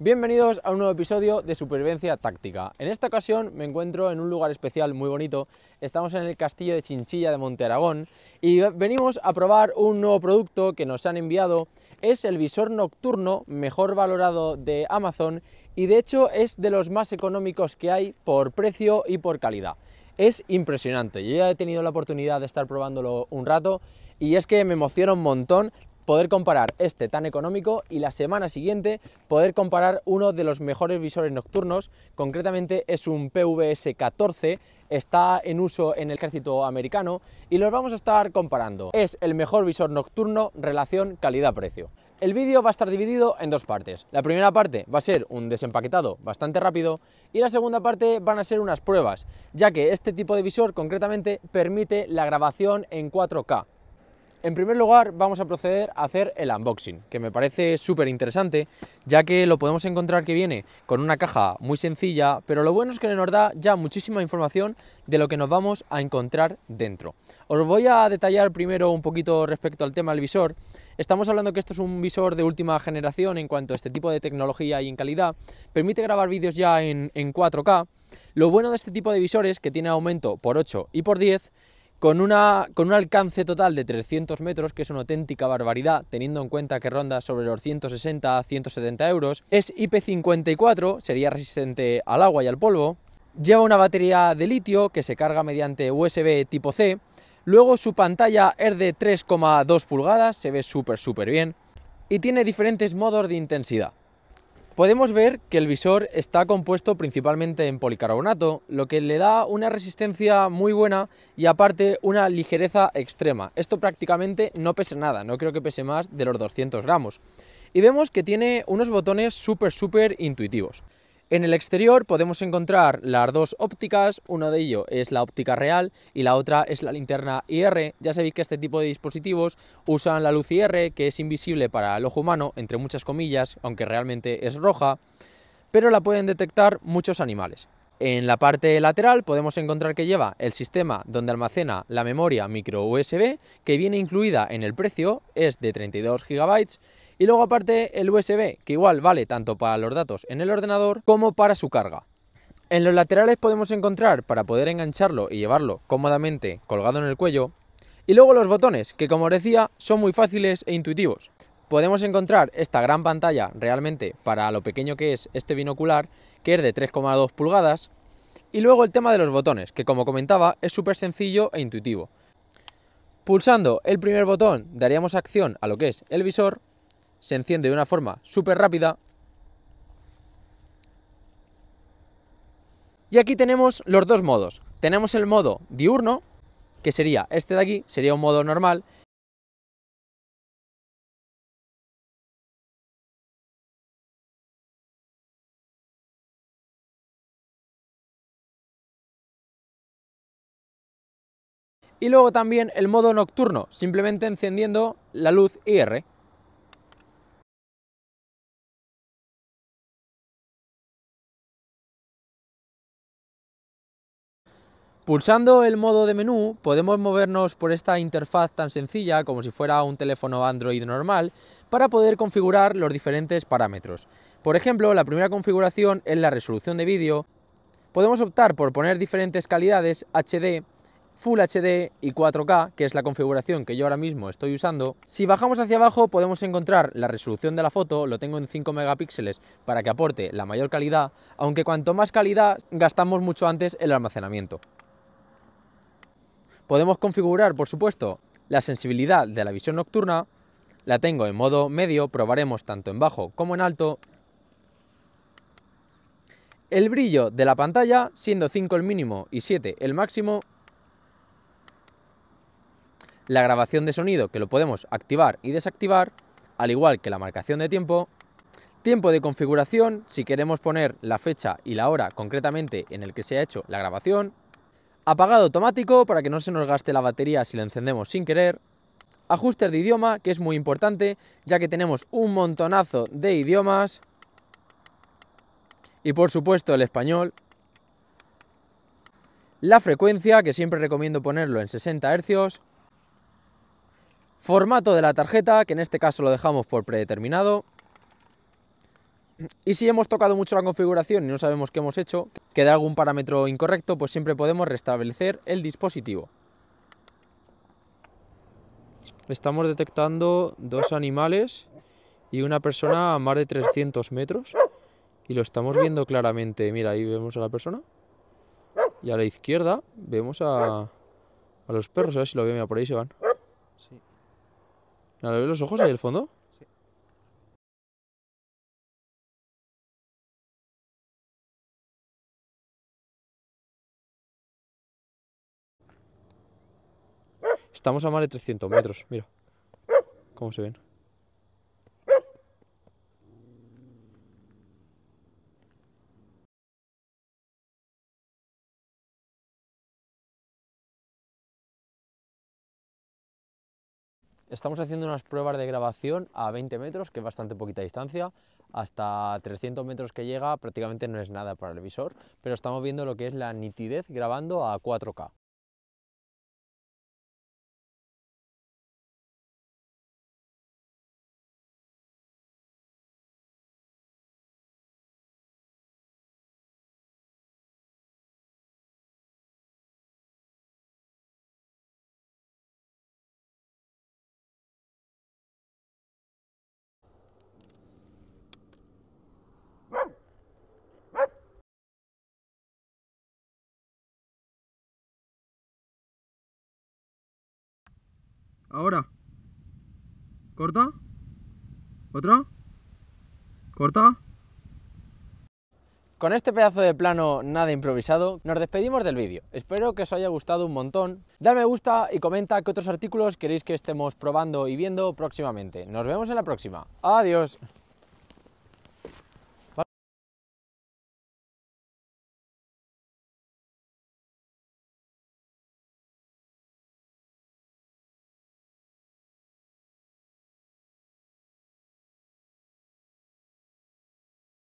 Bienvenidos a un nuevo episodio de Supervivencia Táctica. En esta ocasión me encuentro en un lugar especial muy bonito. Estamos en el castillo de Chinchilla de Monte Aragón y venimos a probar un nuevo producto que nos han enviado. Es el visor nocturno mejor valorado de Amazon y de hecho es de los más económicos que hay por precio y por calidad. Es impresionante. Yo ya he tenido la oportunidad de estar probándolo un rato y es que me emociona un montón poder comparar este tan económico y la semana siguiente poder comparar uno de los mejores visores nocturnos, concretamente es un PVS 14, está en uso en el ejército americano y los vamos a estar comparando. Es el mejor visor nocturno relación calidad-precio. El vídeo va a estar dividido en dos partes. La primera parte va a ser un desempaquetado bastante rápido y la segunda parte van a ser unas pruebas, ya que este tipo de visor concretamente permite la grabación en 4K. En primer lugar vamos a proceder a hacer el unboxing, que me parece súper interesante, ya que lo podemos encontrar que viene con una caja muy sencilla, pero lo bueno es que nos da ya muchísima información de lo que nos vamos a encontrar dentro. Os voy a detallar primero un poquito respecto al tema del visor. Estamos hablando que esto es un visor de última generación en cuanto a este tipo de tecnología y en calidad. Permite grabar vídeos ya en, 4K. Lo bueno de este tipo de visores, que tiene aumento por 8 y por 10, con, una, con un alcance total de 300 metros, que es una auténtica barbaridad, teniendo en cuenta que ronda sobre los 160 a 170 euros, es IP54, sería resistente al agua y al polvo, lleva una batería de litio que se carga mediante USB tipo C, luego su pantalla es de 3,2 pulgadas, se ve súper súper bien, y tiene diferentes modos de intensidad. Podemos ver que el visor está compuesto principalmente en policarbonato, lo que le da una resistencia muy buena y aparte una ligereza extrema. Esto prácticamente no pesa nada, no creo que pese más de los 200 gramos. Y vemos que tiene unos botones súper, súper intuitivos. En el exterior podemos encontrar las dos ópticas, una de ello es la óptica real y la otra es la linterna IR. Ya sabéis que este tipo de dispositivos usan la luz IR, que es invisible para el ojo humano, entre muchas comillas, aunque realmente es roja, pero la pueden detectar muchos animales. En la parte lateral podemos encontrar que lleva el sistema donde almacena la memoria micro USB, que viene incluida en el precio, es de 32 GB, y luego aparte el USB, que igual vale tanto para los datos en el ordenador como para su carga. En los laterales podemos encontrar, para poder engancharlo y llevarlo cómodamente colgado en el cuello, y luego los botones, que como decía, son muy fáciles e intuitivos podemos encontrar esta gran pantalla realmente para lo pequeño que es este binocular, que es de 3,2 pulgadas. Y luego el tema de los botones, que como comentaba es súper sencillo e intuitivo. Pulsando el primer botón daríamos acción a lo que es el visor, se enciende de una forma súper rápida. Y aquí tenemos los dos modos. Tenemos el modo diurno, que sería este de aquí, sería un modo normal, Y luego también el modo nocturno, simplemente encendiendo la luz IR. Pulsando el modo de menú podemos movernos por esta interfaz tan sencilla como si fuera un teléfono Android normal para poder configurar los diferentes parámetros. Por ejemplo, la primera configuración es la resolución de vídeo. Podemos optar por poner diferentes calidades HD, Full HD y 4K, que es la configuración que yo ahora mismo estoy usando. Si bajamos hacia abajo podemos encontrar la resolución de la foto, lo tengo en 5 megapíxeles para que aporte la mayor calidad, aunque cuanto más calidad gastamos mucho antes el almacenamiento. Podemos configurar, por supuesto, la sensibilidad de la visión nocturna, la tengo en modo medio, probaremos tanto en bajo como en alto. El brillo de la pantalla, siendo 5 el mínimo y 7 el máximo, la grabación de sonido, que lo podemos activar y desactivar, al igual que la marcación de tiempo. Tiempo de configuración, si queremos poner la fecha y la hora concretamente en el que se ha hecho la grabación. Apagado automático para que no se nos gaste la batería si lo encendemos sin querer. Ajustes de idioma, que es muy importante, ya que tenemos un montonazo de idiomas. Y por supuesto el español. La frecuencia, que siempre recomiendo ponerlo en 60 Hz. Formato de la tarjeta, que en este caso lo dejamos por predeterminado. Y si hemos tocado mucho la configuración y no sabemos qué hemos hecho, queda algún parámetro incorrecto, pues siempre podemos restablecer el dispositivo. Estamos detectando dos animales y una persona a más de 300 metros. Y lo estamos viendo claramente. Mira, ahí vemos a la persona. Y a la izquierda vemos a, a los perros. A ver si lo veo. Mira, por ahí se van. Sí lo ves los ojos ahí al fondo? Sí. Estamos a más de 300 metros, mira. ¿Cómo se ven? Estamos haciendo unas pruebas de grabación a 20 metros, que es bastante poquita distancia, hasta 300 metros que llega prácticamente no es nada para el visor, pero estamos viendo lo que es la nitidez grabando a 4K. Ahora. Corta. Otra. Corta. Con este pedazo de plano nada improvisado, nos despedimos del vídeo. Espero que os haya gustado un montón. Dale me gusta y comenta qué otros artículos queréis que estemos probando y viendo próximamente. Nos vemos en la próxima. Adiós.